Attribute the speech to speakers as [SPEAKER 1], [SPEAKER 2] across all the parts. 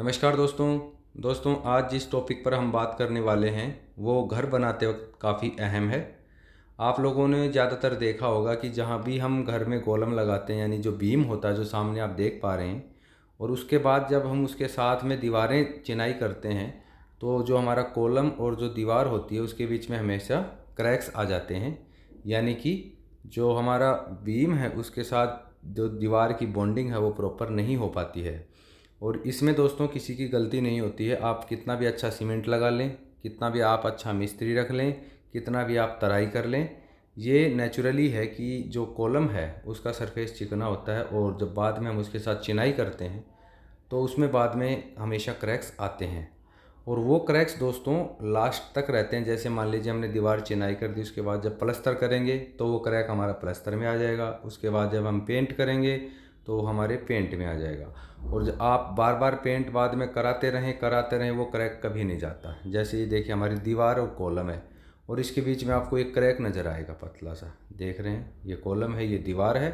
[SPEAKER 1] नमस्कार दोस्तों दोस्तों आज जिस टॉपिक पर हम बात करने वाले हैं वो घर बनाते वक्त काफ़ी अहम है आप लोगों ने ज़्यादातर देखा होगा कि जहाँ भी हम घर में कॉलम लगाते हैं यानी जो बीम होता है जो सामने आप देख पा रहे हैं और उसके बाद जब हम उसके साथ में दीवारें चिनाई करते हैं तो जो हमारा कॉलम और जो दीवार होती है उसके बीच में हमेशा क्रैक्स आ जाते हैं यानी कि जो हमारा बीम है उसके साथ जो दीवार की बॉन्डिंग है वो प्रॉपर नहीं हो पाती है और इसमें दोस्तों किसी की गलती नहीं होती है आप कितना भी अच्छा सीमेंट लगा लें कितना भी आप अच्छा मिस्त्री रख लें कितना भी आप तराई कर लें ये नेचुरली है कि जो कॉलम है उसका सरफेस चिकना होता है और जब बाद में हम उसके साथ चिनाई करते हैं तो उसमें बाद में हमेशा क्रैक्स आते हैं और वो क्रैक्स दोस्तों लास्ट तक रहते हैं जैसे मान लीजिए हमने दीवार चिनाई कर दी उसके बाद जब प्लस्तर करेंगे तो वो क्रैक हमारा प्लस्तर में आ जाएगा उसके बाद जब हम पेंट करेंगे तो हमारे पेंट में आ जाएगा और जब आप बार बार पेंट बाद में कराते रहें कराते रहें वो क्रैक कभी नहीं जाता जैसे ये देखिए हमारी दीवार और कॉलम है और इसके बीच में आपको एक क्रैक नज़र आएगा पतला सा देख रहे हैं ये कॉलम है ये दीवार है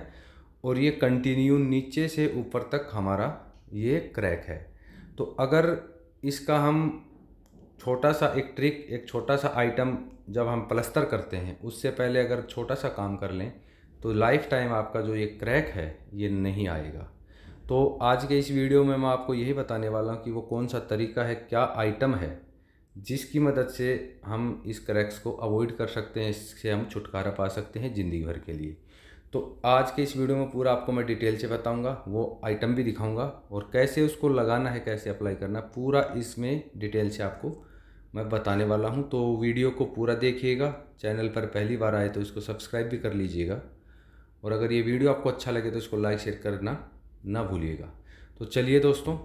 [SPEAKER 1] और ये कंटिन्यू नीचे से ऊपर तक हमारा ये क्रैक है तो अगर इसका हम छोटा सा एक ट्रिक एक छोटा सा आइटम जब हम प्लस्तर करते हैं उससे पहले अगर छोटा सा काम कर लें तो लाइफ टाइम आपका जो ये क्रैक है ये नहीं आएगा तो आज के इस वीडियो में मैं आपको यही बताने वाला हूँ कि वो कौन सा तरीका है क्या आइटम है जिसकी मदद से हम इस क्रैक्स को अवॉइड कर सकते हैं इससे हम छुटकारा पा सकते हैं ज़िंदगी भर के लिए तो आज के इस वीडियो में पूरा आपको मैं डिटेल से बताऊंगा वो आइटम भी दिखाऊंगा और कैसे उसको लगाना है कैसे अप्लाई करना पूरा इसमें डिटेल से आपको मैं बताने वाला हूं तो वीडियो को पूरा देखिएगा चैनल पर पहली बार आए तो इसको सब्सक्राइब भी कर लीजिएगा और अगर ये वीडियो आपको अच्छा लगे तो इसको लाइक शेयर करना ना भूलिएगा तो चलिए दोस्तों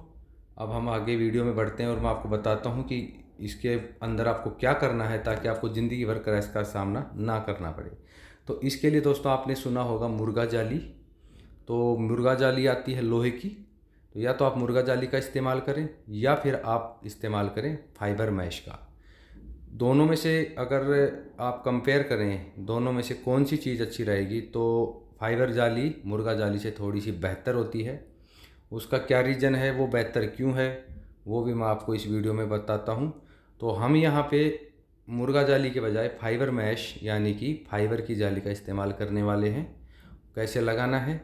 [SPEAKER 1] अब हम आगे वीडियो में बढ़ते हैं और मैं आपको बताता हूँ कि इसके अंदर आपको क्या करना है ताकि आपको ज़िंदगी भर क्रैस का सामना ना करना पड़े तो इसके लिए दोस्तों आपने सुना होगा मुर्गा जाली तो मुर्गा जाली आती है लोहे की तो या तो आप मुर्गा जाली का इस्तेमाल करें या फिर आप इस्तेमाल करें फाइबर मैश का दोनों में से अगर आप कंपेयर करें दोनों में से कौन सी चीज़ अच्छी रहेगी तो फाइबर जाली मुर्गा जाली से थोड़ी सी बेहतर होती है उसका क्या रीज़न है वो बेहतर क्यों है वो भी मैं आपको इस वीडियो में बताता हूँ तो हम यहाँ पे मुर्गा जाली के बजाय फाइबर मैश यानी कि फाइबर की जाली का इस्तेमाल करने वाले हैं कैसे लगाना है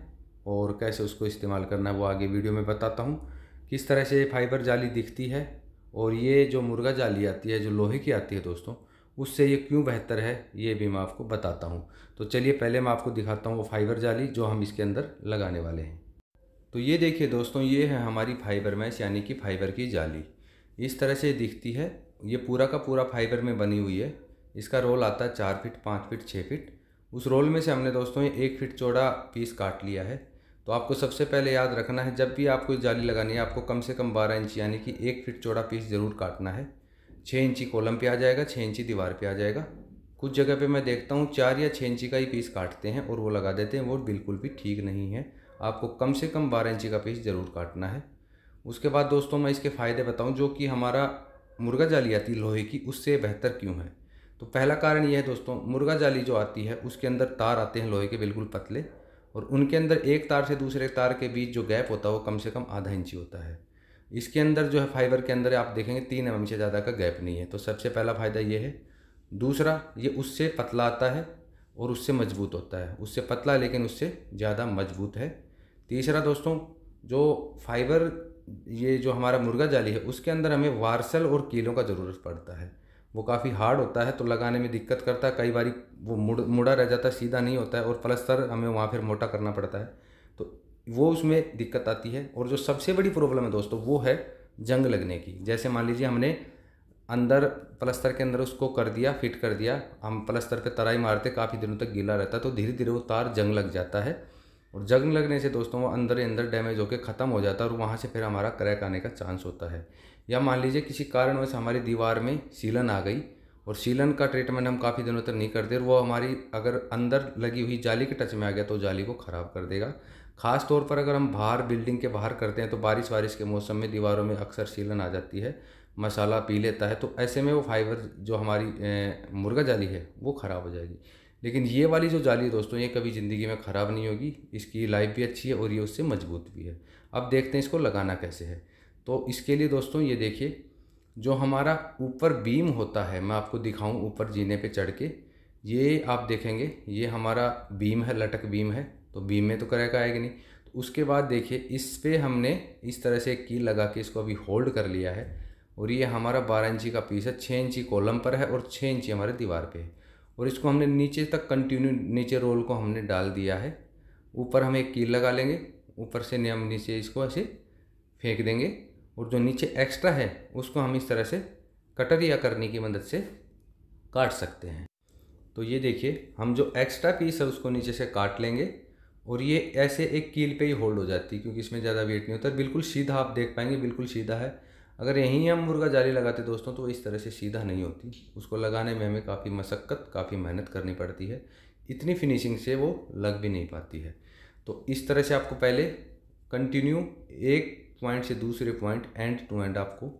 [SPEAKER 1] और कैसे उसको इस्तेमाल करना है वो आगे वीडियो में बताता हूँ किस तरह से फाइबर जाली दिखती है और ये जो मुर्गा जाली आती है जो लोहे की आती है दोस्तों उससे ये क्यों बेहतर है ये भी मैं आपको बताता हूँ तो चलिए पहले मैं आपको दिखाता हूँ वो फाइबर जाली जो हम इसके अंदर लगाने वाले हैं तो ये देखिए दोस्तों ये है हमारी फाइबर मैश यानी कि फाइबर की जाली इस तरह से दिखती है ये पूरा का पूरा फाइबर में बनी हुई है इसका रोल आता है चार फिट पाँच फिट छः फिट उस रोल में से हमने दोस्तों ये एक फिट चौड़ा पीस काट लिया है तो आपको सबसे पहले याद रखना है जब भी आपको जाली लगानी है आपको कम से कम बारह इंच यानी कि एक फिट चौड़ा पीस ज़रूर काटना है छः इंची कॉलम पे आ जाएगा छः इंची दीवार पे आ जाएगा कुछ जगह पे मैं देखता हूँ चार या छः इंची का ही पीस काटते हैं और वो लगा देते हैं वो बिल्कुल भी ठीक नहीं है आपको कम से कम बारह इंची का पीस ज़रूर काटना है उसके बाद दोस्तों मैं इसके फ़ायदे बताऊँ जो कि हमारा मुर्गा जाली आती है लोहे की उससे बेहतर क्यों है तो पहला कारण यह है दोस्तों मुर्गा जाली जो आती है उसके अंदर तार आते हैं लोहे के बिल्कुल पतले और उनके अंदर एक तार से दूसरे तार के बीच जो गैप होता है वो कम से कम आधा इंची होता है इसके अंदर जो है फाइबर के अंदर आप देखेंगे तीन एम से ज़्यादा का गैप नहीं है तो सबसे पहला फ़ायदा ये है दूसरा ये उससे पतला आता है और उससे मजबूत होता है उससे पतला लेकिन उससे ज़्यादा मजबूत है तीसरा दोस्तों जो फाइबर ये जो हमारा मुर्गा जाली है उसके अंदर हमें वार्सल और कीलों का ज़रूरत पड़ता है वो काफ़ी हार्ड होता है तो लगाने में दिक्कत करता है कई बार वो मुड़ मुड़ा रह जाता है सीधा नहीं होता है और प्लस्तर हमें वहाँ फिर मोटा करना पड़ता है वो उसमें दिक्कत आती है और जो सबसे बड़ी प्रॉब्लम है दोस्तों वो है जंग लगने की जैसे मान लीजिए हमने अंदर प्लस्तर के अंदर उसको कर दिया फिट कर दिया हम प्लस्तर पे तराई मारते काफ़ी दिनों तक गीला रहता है तो धीरे धीरे वो तार जंग लग जाता है और जंग लगने से दोस्तों वो अंदर ही अंदर डैमेज होकर ख़त्म हो जाता है और वहाँ से फिर हमारा क्रैक आने का चांस होता है या मान लीजिए किसी कारणवश हमारी दीवार में सीलन आ गई और सीलन का ट्रीटमेंट हम काफ़ी दिनों तक नहीं करते और वो हमारी अगर अंदर लगी हुई जाली के टच में आ गया तो जाली को ख़राब कर देगा ख़ास तौर पर अगर हम बाहर बिल्डिंग के बाहर करते हैं तो बारिश वारिश के मौसम में दीवारों में अक्सर सीलन आ जाती है मसाला पी लेता है तो ऐसे में वो फाइबर जो हमारी मुर्गा जाली है वो ख़राब हो जाएगी लेकिन ये वाली जो जाली दोस्तों ये कभी ज़िंदगी में ख़राब नहीं होगी इसकी लाइफ भी अच्छी है और ये उससे मजबूत भी है अब देखते हैं इसको लगाना कैसे है तो इसके लिए दोस्तों ये देखिए जो हमारा ऊपर बीम होता है मैं आपको दिखाऊं ऊपर जीने पे चढ़ के ये आप देखेंगे ये हमारा बीम है लटक बीम है तो बी में तो करेक्ट आएगी नहीं तो उसके बाद देखिए इस पर हमने इस तरह से एक कील लगा के इसको अभी होल्ड कर लिया है और ये हमारा बारह इंची का पीस है छः इंची कॉलम पर है और छः इंची हमारे दीवार पर है और इसको हमने नीचे तक कंटिन्यू नीचे रोल को हमने डाल दिया है ऊपर हम एक कील लगा लेंगे ऊपर से हम नीचे इसको ऐसे फेंक देंगे और जो नीचे एक्स्ट्रा है उसको हम इस तरह से कटर या करने की मदद से काट सकते हैं तो ये देखिए हम जो एक्स्ट्रा पीस है उसको नीचे से काट लेंगे और ये ऐसे एक कील पे ही होल्ड हो जाती है क्योंकि इसमें ज़्यादा वेट नहीं होता बिल्कुल सीधा आप देख पाएंगे बिल्कुल सीधा है अगर यहीं हम मुर्गा जाली लगाते दोस्तों तो इस तरह से सीधा नहीं होती उसको लगाने में हमें काफ़ी मशक्क़त काफ़ी मेहनत करनी पड़ती है इतनी फिनिशिंग से वो लग भी नहीं पाती है तो इस तरह से आपको पहले कंटिन्यू एक पॉइंट से दूसरे पॉइंट एंड टू एंड आपको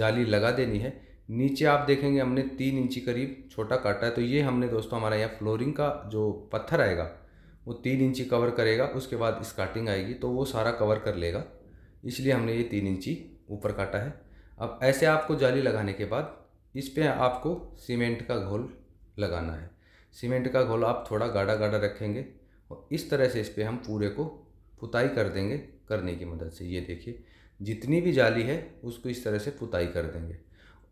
[SPEAKER 1] जाली लगा देनी है नीचे आप देखेंगे हमने तीन इंची करीब छोटा काटा है तो ये हमने दोस्तों हमारा यहाँ फ्लोरिंग का जो पत्थर आएगा वो तीन इंची कवर करेगा उसके बाद स्काटिंग आएगी तो वो सारा कवर कर लेगा इसलिए हमने ये तीन इंची ऊपर काटा है अब ऐसे आपको जाली लगाने के बाद इस पर आपको सीमेंट का घोल लगाना है सीमेंट का घोल आप थोड़ा गाढ़ा गाढ़ा रखेंगे और इस तरह से इस पर हम पूरे को पुताई कर देंगे करने की मदद से ये देखिए जितनी भी जाली है उसको इस तरह से पुताई कर देंगे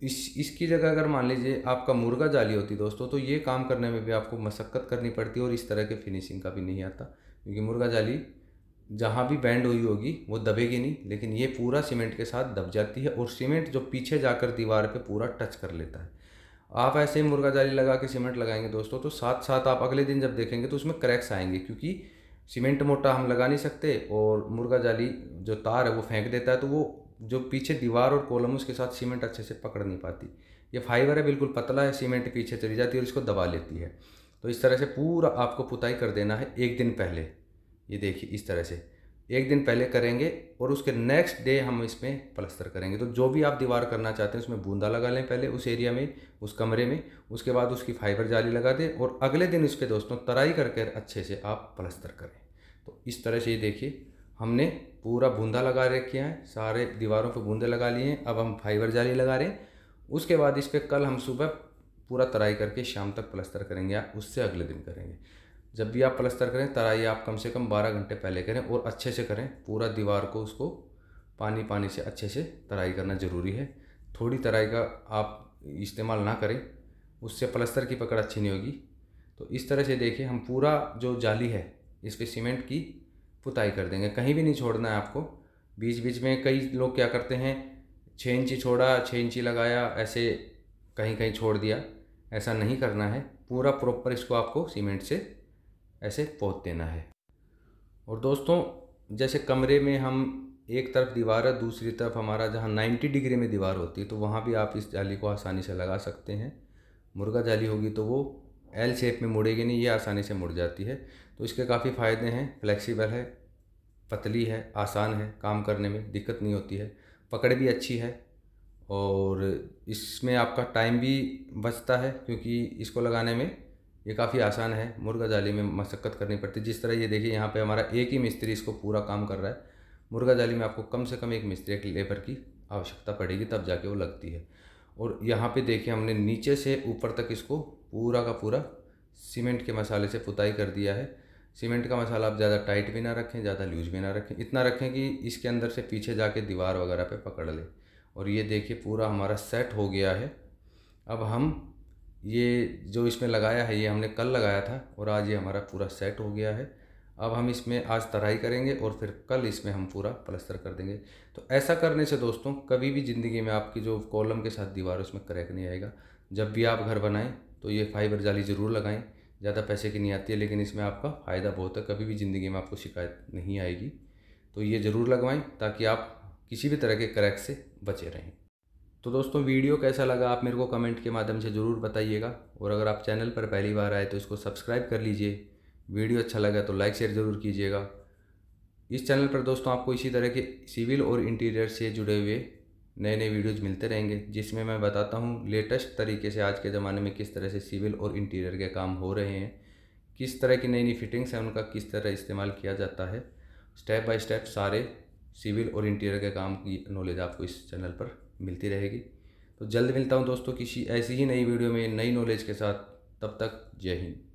[SPEAKER 1] इस इसकी जगह अगर मान लीजिए आपका मुर्गा जाली होती दोस्तों तो ये काम करने में भी आपको मशक्क़त करनी पड़ती है और इस तरह के फिनिशिंग का भी नहीं आता क्योंकि मुर्गा जाली जहाँ भी बैंड हुई होगी वो दबेगी नहीं लेकिन ये पूरा सीमेंट के साथ दब जाती है और सीमेंट जो पीछे जाकर दीवार पे पूरा टच कर लेता है आप ऐसे ही मुर्गा जाली लगा के सीमेंट लगाएंगे दोस्तों तो साथ साथ आप अगले दिन जब देखेंगे तो उसमें क्रैक्स आएंगे क्योंकि सीमेंट मोटा हम लगा नहीं सकते और मुर्गा जाली जो तार है वो फेंक देता है तो वो जो पीछे दीवार और कोलम उसके साथ सीमेंट अच्छे से पकड़ नहीं पाती ये फाइबर है बिल्कुल पतला है सीमेंट पीछे चली जाती है और इसको दबा लेती है तो इस तरह से पूरा आपको पुताई कर देना है एक दिन पहले ये देखिए इस तरह से एक दिन पहले करेंगे और उसके नेक्स्ट डे हम इसमें प्लस्तर करेंगे तो जो भी आप दीवार करना चाहते हैं उसमें बूंदा लगा लें पहले उस एरिया में उस कमरे में उसके बाद उसकी फाइबर जाली लगा दें और अगले दिन उस पर दोस्तों तराई करके अच्छे से आप प्लस्तर करें तो इस तरह से ये देखिए हमने पूरा बूंदा लगा रखे हैं सारे दीवारों पर बूंदे लगा लिए हैं अब हम फाइबर जाली लगा रहे हैं उसके बाद इस पर कल हम सुबह पूरा तराई करके शाम तक प्लस्तर करेंगे या उससे अगले दिन करेंगे जब भी आप प्लस्तर करें तराई आप कम से कम बारह घंटे पहले करें और अच्छे से करें पूरा दीवार को उसको पानी पानी से अच्छे से तराई करना ज़रूरी है थोड़ी तराई का आप इस्तेमाल ना करें उससे प्लस्तर की पकड़ अच्छी नहीं होगी तो इस तरह से देखिए हम पूरा जो जाली है इस पर सीमेंट की पुताई कर देंगे कहीं भी नहीं छोड़ना है आपको बीच बीच में कई लोग क्या करते हैं छः इंची छोड़ा छः इंची लगाया ऐसे कहीं कहीं छोड़ दिया ऐसा नहीं करना है पूरा प्रॉपर इसको आपको सीमेंट से ऐसे पोत देना है और दोस्तों जैसे कमरे में हम एक तरफ दीवार है दूसरी तरफ हमारा जहाँ नाइन्टी डिग्री में दीवार होती है तो वहाँ भी आप इस जाली को आसानी से लगा सकते हैं मुर्गा जाली होगी तो वो एल शेप में मुड़ेगी नहीं ये आसानी से मुड़ जाती है तो इसके काफ़ी फ़ायदे हैं फ्लेक्सिबल है पतली है आसान है काम करने में दिक्कत नहीं होती है पकड़ भी अच्छी है और इसमें आपका टाइम भी बचता है क्योंकि इसको लगाने में ये काफ़ी आसान है मुर्गा जाली में मशक्क़त करनी पड़ती है जिस तरह ये देखिए यहाँ पे हमारा एक ही मिस्त्री इसको पूरा काम कर रहा है मुर्गा जाली में आपको कम से कम एक मिस्त्री एक लेबर की आवश्यकता पड़ेगी तब जाके वो लगती है और यहाँ पे देखिए हमने नीचे से ऊपर तक इसको पूरा का पूरा सीमेंट के मसाले से पुताई कर दिया है सीमेंट का मसाला आप ज़्यादा टाइट भी ना रखें ज़्यादा लूज भी ना रखें इतना रखें कि इसके अंदर से पीछे जाके दीवार वगैरह पे पकड़ ले और ये देखिए पूरा हमारा सेट हो गया है अब हम ये जो इसमें लगाया है ये हमने कल लगाया था और आज ये हमारा पूरा सेट हो गया है अब हम इसमें आज तराई करेंगे और फिर कल इसमें हम पूरा प्लस्तर कर देंगे तो ऐसा करने से दोस्तों कभी भी ज़िंदगी में आपकी जो कॉलम के साथ दीवार उसमें क्रैक नहीं आएगा जब भी आप घर बनाएं तो ये फाइबर जाली ज़रूर लगाएं ज़्यादा पैसे की नहीं आती है लेकिन इसमें आपका फ़ायदा बहुत है कभी भी ज़िंदगी में आपको शिकायत नहीं आएगी तो ये ज़रूर लगवाएं ताकि आप किसी भी तरह के क्रैक से बचे रहें तो दोस्तों वीडियो कैसा लगा आप मेरे को कमेंट के माध्यम से ज़रूर बताइएगा और अगर आप चैनल पर पहली बार आए तो इसको सब्सक्राइब कर लीजिए वीडियो अच्छा लगा तो लाइक शेयर ज़रूर कीजिएगा इस चैनल पर दोस्तों आपको इसी तरह के सिविल और इंटीरियर से जुड़े हुए नए नए वीडियोज़ मिलते रहेंगे जिसमें मैं बताता हूँ लेटेस्ट तरीके से आज के ज़माने में किस तरह से सिविल और इंटीरियर के काम हो रहे हैं किस तरह की नई नई फिटिंग्स हैं उनका किस तरह इस्तेमाल किया जाता है स्टेप बाय स्टेप सारे सिविल और इंटीरियर के काम की नॉलेज आपको इस चैनल पर मिलती रहेगी तो जल्द मिलता हूँ दोस्तों किसी ऐसी ही नई वीडियो में नई नॉलेज के साथ तब तक जय हिंद